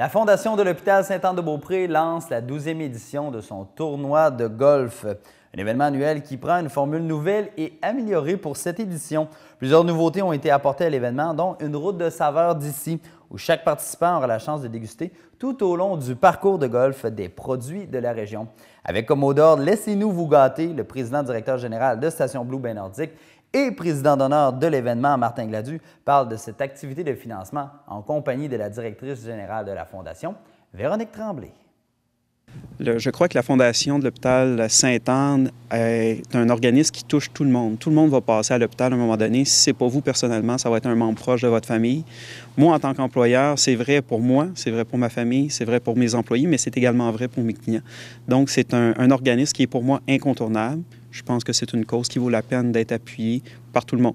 La Fondation de l'Hôpital Saint-Anne-de-Beaupré lance la 12e édition de son tournoi de golf. Un événement annuel qui prend une formule nouvelle et améliorée pour cette édition. Plusieurs nouveautés ont été apportées à l'événement, dont une route de saveur d'ici, où chaque participant aura la chance de déguster tout au long du parcours de golf des produits de la région. Avec comme mot Laissez-nous vous gâter, le président directeur général de Station Blue Bay ben Nordique et président d'honneur de l'événement, Martin Gladu, parle de cette activité de financement en compagnie de la directrice générale de la Fondation, Véronique Tremblay je crois que la Fondation de l'hôpital Sainte-Anne est un organisme qui touche tout le monde. Tout le monde va passer à l'hôpital à un moment donné. Si c'est pas vous personnellement, ça va être un membre proche de votre famille. Moi, en tant qu'employeur, c'est vrai pour moi, c'est vrai pour ma famille, c'est vrai pour mes employés, mais c'est également vrai pour mes clients. Donc, c'est un, un organisme qui est pour moi incontournable. Je pense que c'est une cause qui vaut la peine d'être appuyée par tout le monde.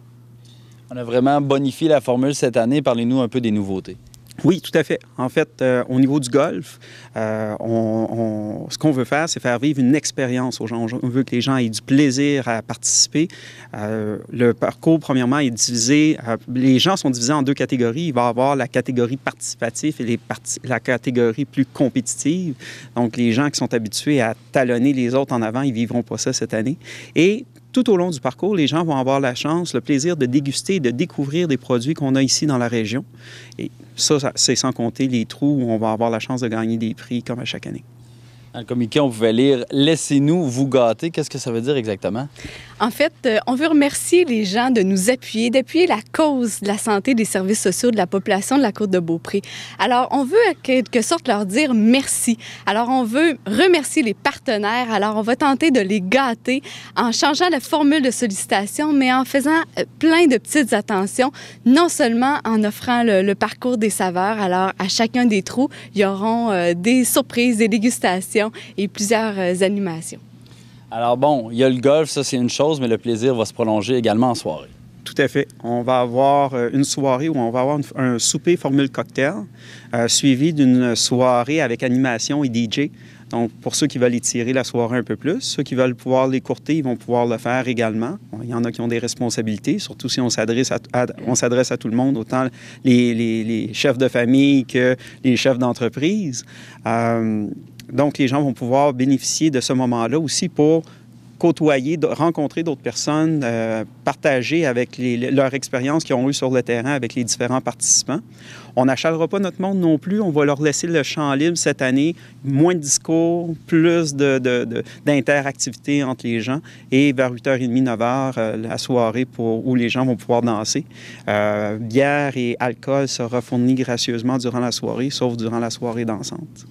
On a vraiment bonifié la formule cette année. Parlez-nous un peu des nouveautés. Oui, tout à fait. En fait, euh, au niveau du golf, euh, on, ce qu'on veut faire, c'est faire vivre une expérience aux gens. On veut que les gens aient du plaisir à participer. Euh, le parcours, premièrement, est divisé. les gens sont divisés en deux catégories. Il va y avoir la catégorie participative et les la catégorie plus compétitive. Donc, les gens qui sont habitués à talonner les autres en avant, ils ne vivront pas ça cette année. Et tout au long du parcours, les gens vont avoir la chance, le plaisir de déguster, de découvrir des produits qu'on a ici dans la région. Et ça, ça c'est sans compter les trous où on va avoir la chance de gagner des prix comme à chaque année. Dans communiqué, on pouvait lire Laissez-nous vous gâter. Qu'est-ce que ça veut dire exactement? En fait, euh, on veut remercier les gens de nous appuyer, d'appuyer la cause de la santé des services sociaux de la population de la Côte de Beaupré. Alors, on veut en quelque sorte leur dire merci. Alors, on veut remercier les partenaires. Alors, on va tenter de les gâter en changeant la formule de sollicitation, mais en faisant euh, plein de petites attentions, non seulement en offrant le, parcours des saveurs. Alors, à chacun des trous, il y auront euh, des surprises, des dégustations et plusieurs euh, animations. Alors bon, il y a le golf, ça c'est une chose, mais le plaisir va se prolonger également en soirée. Tout à fait. On va avoir euh, une soirée où on va avoir un souper formule cocktail, euh, suivi d'une soirée avec animation et DJ. Donc, pour ceux qui veulent étirer la soirée un peu plus, ceux qui veulent pouvoir l'écourter, ils vont pouvoir le faire également. Il y en a qui ont des responsabilités, surtout si on s'adresse à, tout le monde, autant les, chefs de famille que les chefs d'entreprise. Donc, les gens vont pouvoir bénéficier de ce moment-là aussi pour côtoyer, rencontrer d'autres personnes, euh, partager avec leurs expériences expérience qu'ils ont eue sur le terrain avec les différents participants. On n'achalera pas notre monde non plus. On va leur laisser le champ libre cette année. Moins de discours, plus d'interactivité entre les gens. Et vers 8h30, 9h, euh, la soirée pour, où les gens vont pouvoir danser. Euh, bière et alcool sera fourni gracieusement durant la soirée, sauf durant la soirée dansante.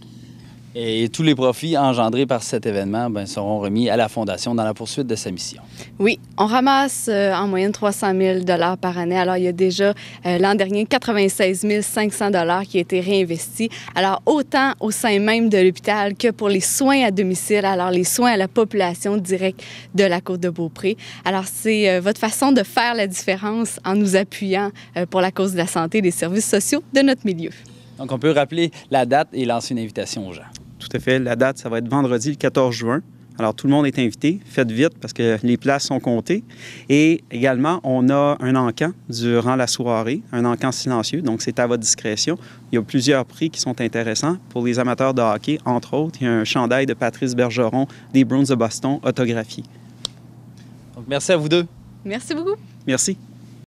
Et tous les profits engendrés par cet événement ben, seront remis à la Fondation dans la poursuite de sa mission. Oui, on ramasse euh, en moyenne 300 000 par année. Alors, il y a déjà euh, l'an dernier 96 500 qui a été réinvesti. Alors, autant au sein même de l'hôpital que pour les soins à domicile, alors les soins à la population directe de la Côte de Beaupré. Alors, c'est euh, votre façon de faire la différence en nous appuyant pour la cause de la santé et des services sociaux de notre milieu. Donc, on peut rappeler la date et lancer une invitation aux gens tout à fait. La date, ça va être vendredi le 14 juin. Alors, tout le monde est invité. Faites vite parce que les places sont comptées. Et également, on a un encan durant la soirée, un encan silencieux. Donc, c'est à votre discrétion. Il y a plusieurs prix qui sont intéressants. Pour les amateurs de hockey, entre autres, il y a un chandail de Patrice Bergeron des Bruins de Boston autographié. merci à vous deux. Merci beaucoup. Merci.